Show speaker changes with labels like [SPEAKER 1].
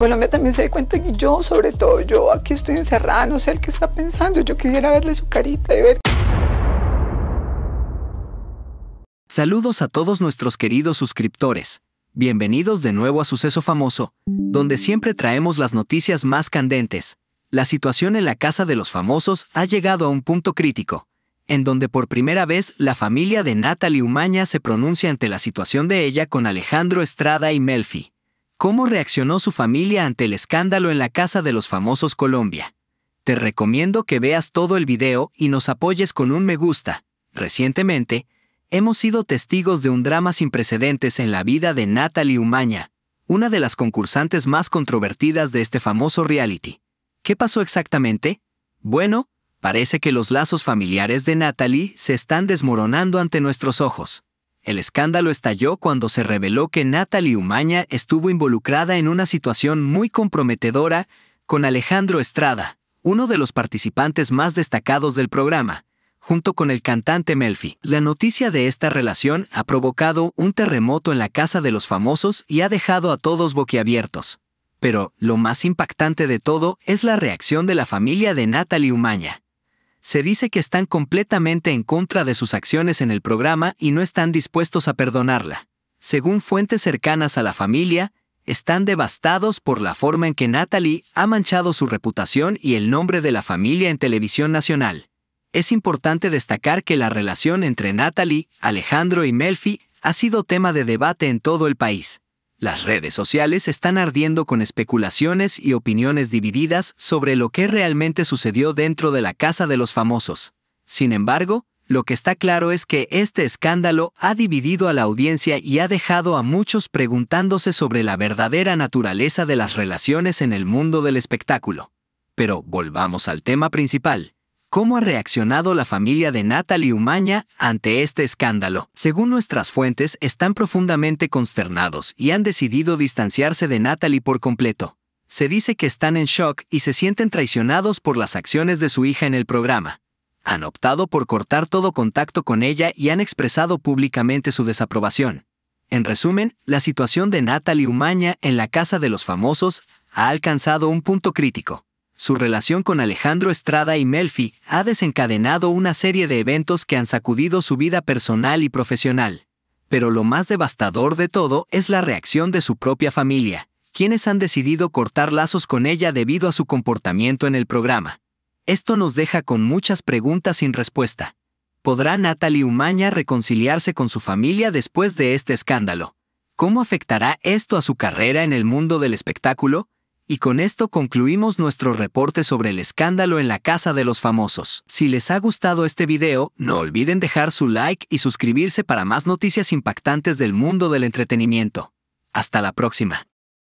[SPEAKER 1] Colombia también se da cuenta que yo, sobre todo yo, aquí estoy encerrada, no sé el que está pensando, yo quisiera verle su carita y ver. Saludos a todos nuestros queridos suscriptores. Bienvenidos de nuevo a Suceso Famoso, donde siempre traemos las noticias más candentes. La situación en la casa de los famosos ha llegado a un punto crítico, en donde por primera vez la familia de Natalie Umaña se pronuncia ante la situación de ella con Alejandro Estrada y Melfi. ¿Cómo reaccionó su familia ante el escándalo en la casa de los famosos Colombia? Te recomiendo que veas todo el video y nos apoyes con un me gusta. Recientemente, hemos sido testigos de un drama sin precedentes en la vida de Natalie Umaña, una de las concursantes más controvertidas de este famoso reality. ¿Qué pasó exactamente? Bueno, parece que los lazos familiares de Natalie se están desmoronando ante nuestros ojos. El escándalo estalló cuando se reveló que Natalie Umaña estuvo involucrada en una situación muy comprometedora con Alejandro Estrada, uno de los participantes más destacados del programa, junto con el cantante Melfi. La noticia de esta relación ha provocado un terremoto en la casa de los famosos y ha dejado a todos boquiabiertos. Pero lo más impactante de todo es la reacción de la familia de Natalie Umaña se dice que están completamente en contra de sus acciones en el programa y no están dispuestos a perdonarla. Según fuentes cercanas a la familia, están devastados por la forma en que Natalie ha manchado su reputación y el nombre de la familia en televisión nacional. Es importante destacar que la relación entre Natalie, Alejandro y Melfi ha sido tema de debate en todo el país. Las redes sociales están ardiendo con especulaciones y opiniones divididas sobre lo que realmente sucedió dentro de la casa de los famosos. Sin embargo, lo que está claro es que este escándalo ha dividido a la audiencia y ha dejado a muchos preguntándose sobre la verdadera naturaleza de las relaciones en el mundo del espectáculo. Pero volvamos al tema principal. ¿Cómo ha reaccionado la familia de Natalie Umaña ante este escándalo? Según nuestras fuentes, están profundamente consternados y han decidido distanciarse de Natalie por completo. Se dice que están en shock y se sienten traicionados por las acciones de su hija en el programa. Han optado por cortar todo contacto con ella y han expresado públicamente su desaprobación. En resumen, la situación de Natalie Umaña en la casa de los famosos ha alcanzado un punto crítico su relación con Alejandro Estrada y Melfi ha desencadenado una serie de eventos que han sacudido su vida personal y profesional. Pero lo más devastador de todo es la reacción de su propia familia, quienes han decidido cortar lazos con ella debido a su comportamiento en el programa. Esto nos deja con muchas preguntas sin respuesta. ¿Podrá Natalie Umaña reconciliarse con su familia después de este escándalo? ¿Cómo afectará esto a su carrera en el mundo del espectáculo? Y con esto concluimos nuestro reporte sobre el escándalo en la casa de los famosos. Si les ha gustado este video, no olviden dejar su like y suscribirse para más noticias impactantes del mundo del entretenimiento. Hasta la próxima.